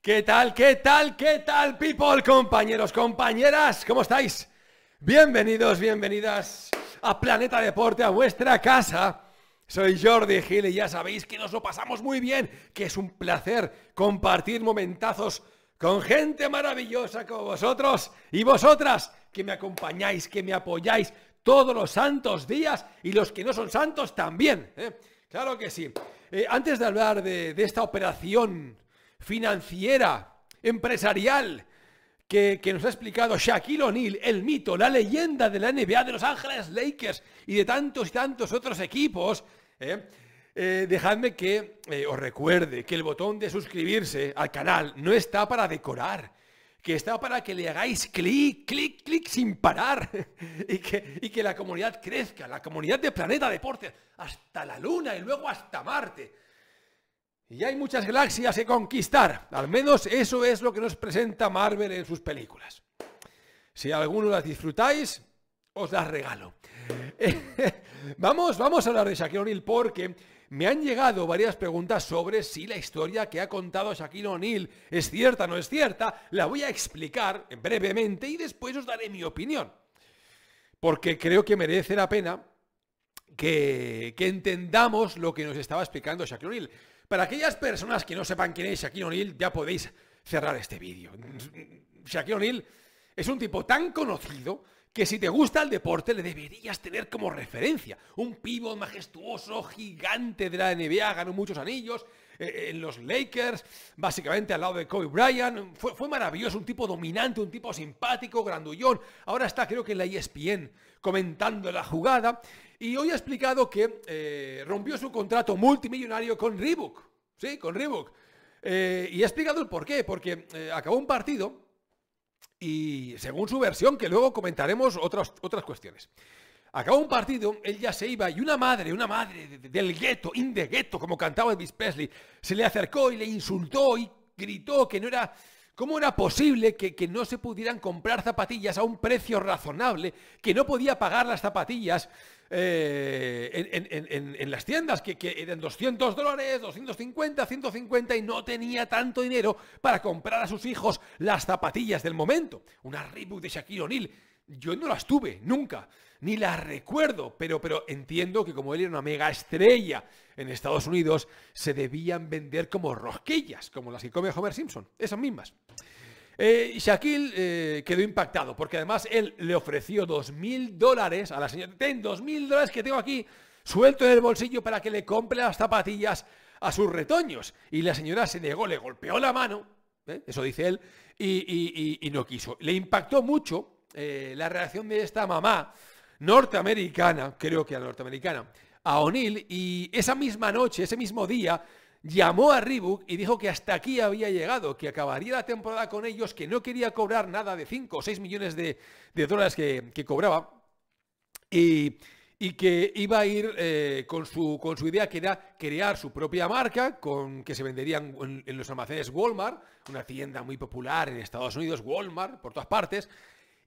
¿Qué tal, qué tal, qué tal, people, compañeros, compañeras? ¿Cómo estáis? Bienvenidos, bienvenidas a Planeta Deporte, a vuestra casa. Soy Jordi Gil y ya sabéis que nos lo pasamos muy bien, que es un placer compartir momentazos con gente maravillosa como vosotros y vosotras que me acompañáis, que me apoyáis todos los santos días y los que no son santos también. ¿eh? Claro que sí. Eh, antes de hablar de esta operación financiera, empresarial, que, nos ha explicado Shaquille O'Neal, el mito, la leyenda de la NBA de Los Ángeles Lakers y de tantos y tantos otros equipos. ¿eh? Eh, dejadme que eh, os recuerde que el botón de suscribirse al canal no está para decorar, que está para que le hagáis clic, clic, clic sin parar y, que, y que la comunidad crezca, la comunidad de Planeta Deportes, hasta la Luna y luego hasta Marte. Y hay muchas galaxias que conquistar. Al menos eso es lo que nos presenta Marvel en sus películas. Si alguno las disfrutáis, os las regalo. vamos, vamos a hablar de Shaquille O'Neal porque me han llegado varias preguntas sobre si la historia que ha contado Shaquille O'Neal es cierta o no es cierta. La voy a explicar brevemente y después os daré mi opinión. Porque creo que merece la pena que entendamos lo que nos estaba explicando Shaquille O'Neal. Para aquellas personas que no sepan quién es Shaquille O'Neal, ya podéis cerrar este vídeo. Shaquille O'Neal es un tipo tan conocido que si te gusta el deporte le deberías tener como referencia. Un pívot majestuoso, gigante de la NBA, ganó muchos anillos eh, en los Lakers, básicamente al lado de Kobe Bryant. Fue, fue, maravilloso, un tipo dominante, un tipo simpático, grandullón. Ahora está creo que en la ESPN comentando la jugada. Y hoy ha explicado que eh, rompió su contrato multimillonario con Reebok. Sí, con Reebok. Eh, y ha explicado el por qué. Porque eh, acabó un partido y según su versión, que luego comentaremos otras, otras cuestiones. Acabó un partido, él ya se iba y una madre, una madre del gueto, in como cantaba Elvis Presley, se le acercó y le insultó y gritó que no era... ¿Cómo era posible que, no se pudieran comprar zapatillas a un precio razonable, que no podía pagar las zapatillas eh, en, las tiendas, que, eran 200 dólares, 250, 150 y no tenía tanto dinero para comprar a sus hijos las zapatillas del momento. Una Reebok de Shaquille O'Neal. Yo no las tuve, nunca, ni las recuerdo, pero, pero entiendo que como él era una mega estrella en Estados Unidos, se debían vender como rosquillas, como las que come Homer Simpson, esas mismas. Eh, Shaquille eh, quedó impactado porque además él le ofreció 2.000 dólares a la señora. Ten 2.000 dólares que tengo aquí suelto en el bolsillo para que le compre las zapatillas a sus retoños. Y la señora se negó, le golpeó la mano, ¿eh? eso dice él, y, no quiso. Le impactó mucho eh, la reacción de esta mamá norteamericana, creo que era norteamericana, a O'Neill y esa misma noche, ese mismo día, llamó a Reebok y dijo que hasta aquí había llegado, que acabaría la temporada con ellos, que no quería cobrar nada de 5 o 6 millones de, dólares que, cobraba y, que iba a ir eh, con, su, idea que era crear su propia marca, con, que se venderían en, los almacenes Walmart, una tienda muy popular en Estados Unidos, Walmart, por todas partes,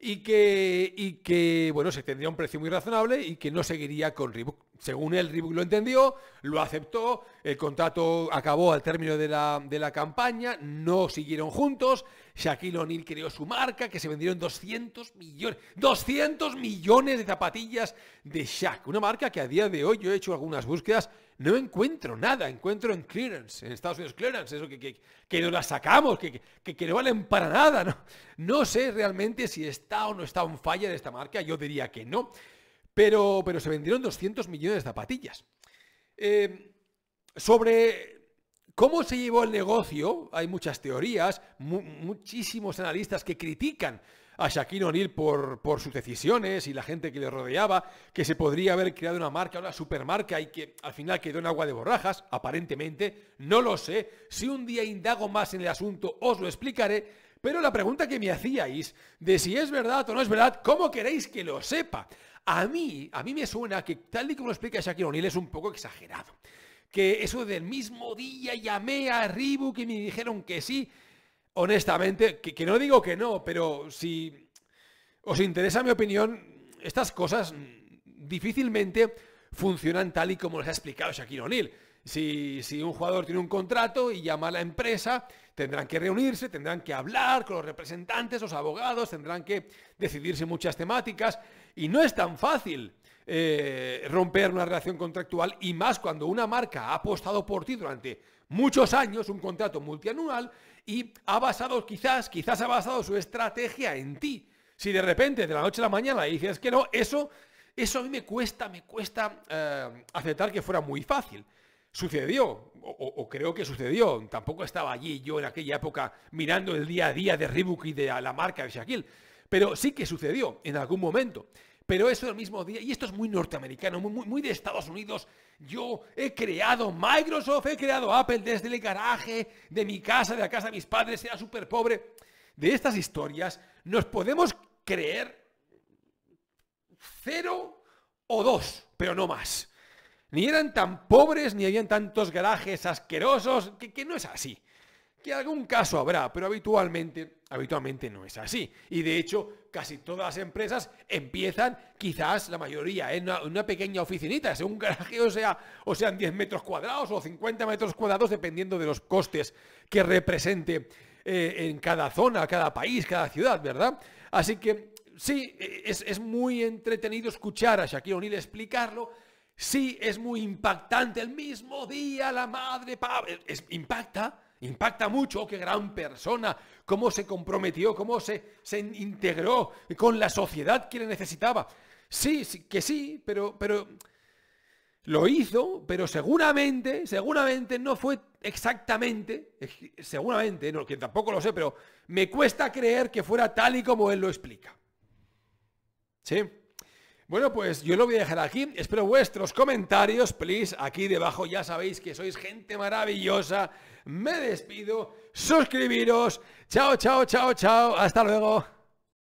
y que, bueno, se tendría un precio muy razonable y que no seguiría con Reebok según él, Reebok lo entendió, lo aceptó, el contrato acabó al término de la, campaña, no siguieron juntos, Shaquille O'Neal creó su marca, que se vendieron 200 millones, 200 millones de zapatillas de Shaq, una marca que a día de hoy yo he hecho algunas búsquedas, no encuentro nada, encuentro en clearance, en Estados Unidos clearance, eso que, que, no las sacamos, que, que, que, no valen para nada, ¿no? No sé realmente si está o no está un falla de esta marca, yo diría que no. Pero, se vendieron 200 millones de zapatillas. Eh, sobre cómo se llevó el negocio, hay muchas teorías, muchísimos analistas que critican a Shaquille O'Neal por, por, sus decisiones y la gente que le rodeaba, que se podría haber creado una marca, una supermarca y que al final quedó en agua de borrajas, aparentemente, no lo sé. Si un día indago más en el asunto, os lo explicaré. Pero la pregunta que me hacíais de si es verdad o no es verdad, ¿cómo queréis que lo sepa? A mí, a mí me suena que tal y como lo explica Shaquille O'Neal es un poco exagerado. Que eso del mismo día llamé a Reebok y me dijeron que sí. Honestamente, que, no digo que no, pero si os interesa mi opinión, estas cosas mm, difícilmente funcionan tal y como les ha explicado Shaquille O'Neal. Si, un jugador tiene un contrato y llama a la empresa, tendrán que reunirse, tendrán que hablar con los representantes, los abogados, tendrán que decidirse muchas temáticas. Y no es tan fácil eh, romper una relación contractual y más cuando una marca ha apostado por ti durante muchos años, un contrato multianual, y ha basado quizás, quizás ha basado su estrategia en ti. Si de repente, de la noche a la mañana, dices que no, eso, a mí me cuesta, me cuesta eh, aceptar que fuera muy fácil sucedió, o, creo que sucedió. Tampoco estaba allí yo en aquella época mirando el día a día de Reebok y de la marca de Shaquille, pero sí que sucedió en algún momento. Pero eso el mismo día, y esto es muy norteamericano, muy, muy, de Estados Unidos, yo he creado Microsoft, he creado Apple desde el garaje de mi casa, de la casa de mis padres, era súper pobre. De estas historias nos podemos creer cero o dos, pero no más. Ni eran tan pobres, ni habían tantos garajes asquerosos, que, no es así. Que algún caso habrá, pero habitualmente, habitualmente no es así. Y de hecho, casi todas las empresas empiezan, quizás la mayoría, en una, pequeña oficinita, sea un garaje o, sea, o sean 10 metros cuadrados o 50 metros cuadrados, dependiendo de los costes que represente eh, en cada zona, cada país, cada ciudad, ¿verdad? Así que sí, es, es muy entretenido escuchar a Shaquille O'Neal explicarlo Sí, es muy impactante. El mismo día la madre Pablo... Es, impacta, impacta mucho. Qué gran persona. Cómo se comprometió, cómo se, se integró con la sociedad que le necesitaba. Sí, sí que sí, pero, pero lo hizo, pero seguramente, seguramente no fue exactamente, seguramente, que tampoco lo sé, pero me cuesta creer que fuera tal y como él lo explica. ¿Sí? Bueno, pues yo lo voy a dejar aquí. Espero vuestros comentarios, please, aquí debajo. Ya sabéis que sois gente maravillosa. Me despido. Suscribiros. Chao, chao, chao, chao. Hasta luego.